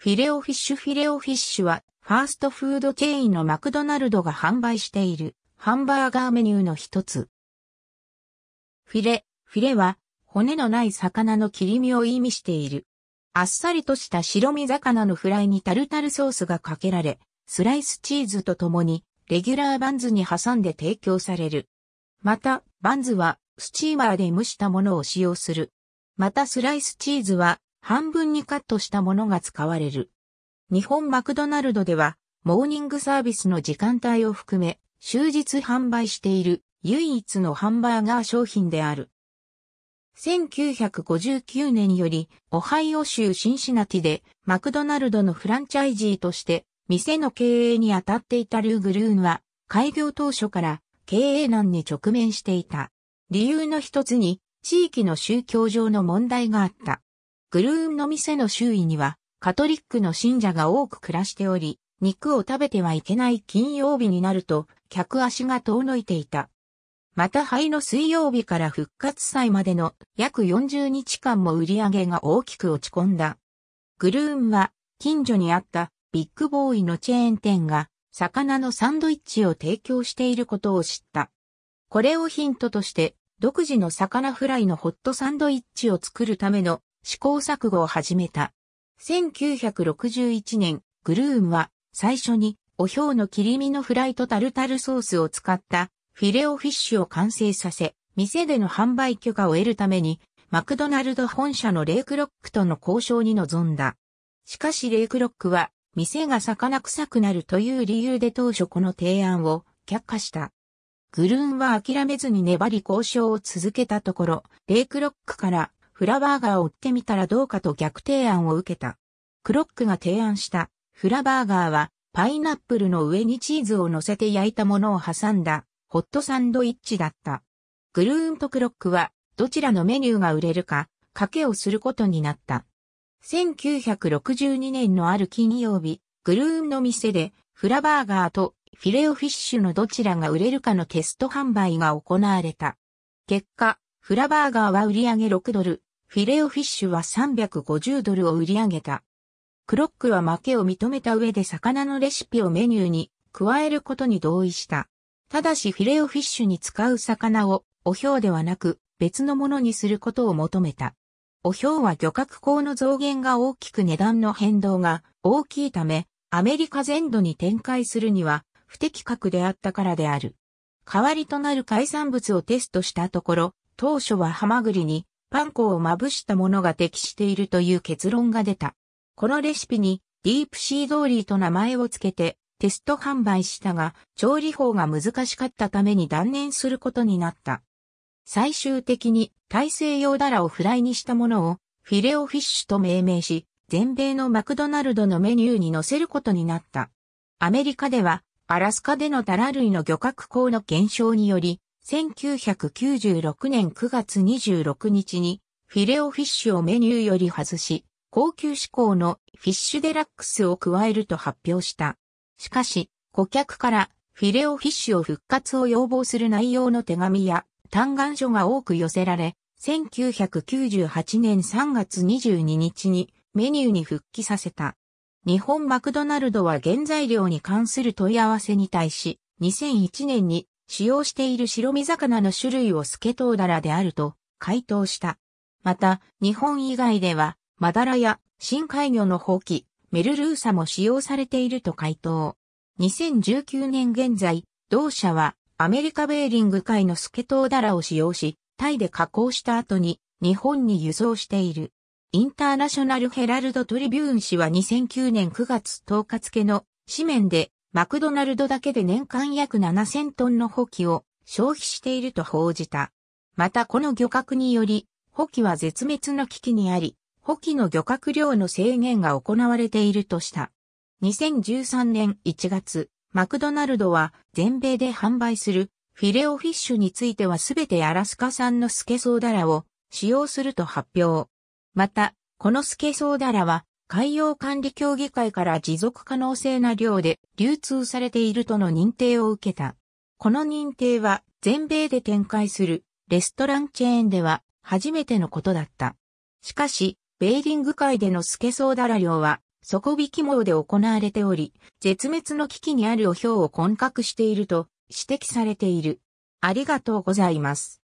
フィレオフィッシュフィレオフィッシュは、ファーストフードチェーンのマクドナルドが販売している、ハンバーガーメニューの一つ。フィレ、フィレは、骨のない魚の切り身を意味している。あっさりとした白身魚のフライにタルタルソースがかけられ、スライスチーズとともに、レギュラーバンズに挟んで提供される。また、バンズは、スチーマーで蒸したものを使用する。またスライスチーズは、半分にカットしたものが使われる。日本マクドナルドでは、モーニングサービスの時間帯を含め、終日販売している唯一のハンバーガー商品である。1959年より、オハイオ州シンシナティで、マクドナルドのフランチャイジーとして、店の経営に当たっていたルー・グルーンは、開業当初から経営難に直面していた。理由の一つに、地域の宗教上の問題があった。グルーンの店の周囲には、カトリックの信者が多く暮らしており、肉を食べてはいけない金曜日になると、客足が遠のいていた。また灰の水曜日から復活祭までの約40日間も売り上げが大きく落ち込んだ。グルーンは近所にあったビッグボーイのチェーン店が魚のサンドイッチを提供していることを知った。これをヒントとして独自の魚フライのホットサンドイッチを作るための試行錯誤を始めた。1961年、グルームは最初におうの切り身のフライとタルタルソースを使ったフィレオフィッシュを完成させ、店での販売許可を得るために、マクドナルド本社のレイクロックとの交渉に臨んだ。しかしレイクロックは、店が魚臭くなるという理由で当初この提案を却下した。グルーンは諦めずに粘り交渉を続けたところ、レイクロックからフラバーガーを売ってみたらどうかと逆提案を受けた。クロックが提案したフラバーガーはパイナップルの上にチーズを乗せて焼いたものを挟んだホットサンドイッチだった。グルーンとクロックはどちらのメニューが売れるか賭けをすることになった。1962年のある金曜日、グルーンの店でフラバーガーとフィレオフィッシュのどちらが売れるかのテスト販売が行われた。結果、フラバーガーは売上6ドル、フィレオフィッシュは350ドルを売り上げた。クロックは負けを認めた上で魚のレシピをメニューに加えることに同意した。ただしフィレオフィッシュに使う魚をお氷ではなく別のものにすることを求めた。お氷は漁獲口の増減が大きく値段の変動が大きいため、アメリカ全土に展開するには不適格であったからである。代わりとなる海産物をテストしたところ、当初はハマグリにパン粉をまぶしたものが適しているという結論が出た。このレシピにディープシードーリーと名前を付けてテスト販売したが、調理法が難しかったために断念することになった。最終的に大西洋ダラをフライにしたものをフィレオフィッシュと命名し、全米のマクドナルドのメニューに載せることになった。アメリカではアラスカでのダラ類の漁獲口の減少により、1996年9月26日にフィレオフィッシュをメニューより外し、高級志向のフィッシュデラックスを加えると発表した。しかし、顧客からフィレオフィッシュを復活を要望する内容の手紙や嘆願書が多く寄せられ、1998年3月22日にメニューに復帰させた。日本マクドナルドは原材料に関する問い合わせに対し、2001年に使用している白身魚の種類をスケトウダラであると回答した。また、日本以外では、マダラや深海魚の放棄、メルルーサも使用されていると回答。2019年現在、同社はアメリカベーリング海のスケトウダラを使用し、タイで加工した後に日本に輸送している。インターナショナルヘラルドトリビューン氏は2009年9月10日付の紙面でマクドナルドだけで年間約7000トンの補給を消費していると報じた。またこの漁獲により、補給は絶滅の危機にあり、補給の漁獲量の制限が行われているとした。2013年1月、マクドナルドは全米で販売するフィレオフィッシュについてはすべてアラスカ産のスケソウダラを使用すると発表。また、このスケソウダラは海洋管理協議会から持続可能性な量で流通されているとの認定を受けた。この認定は全米で展開するレストランチェーンでは初めてのことだった。しかし、ベーリング界でのスケソウダラ漁は底引き様で行われており、絶滅の危機にあるお氷を混獲していると指摘されている。ありがとうございます。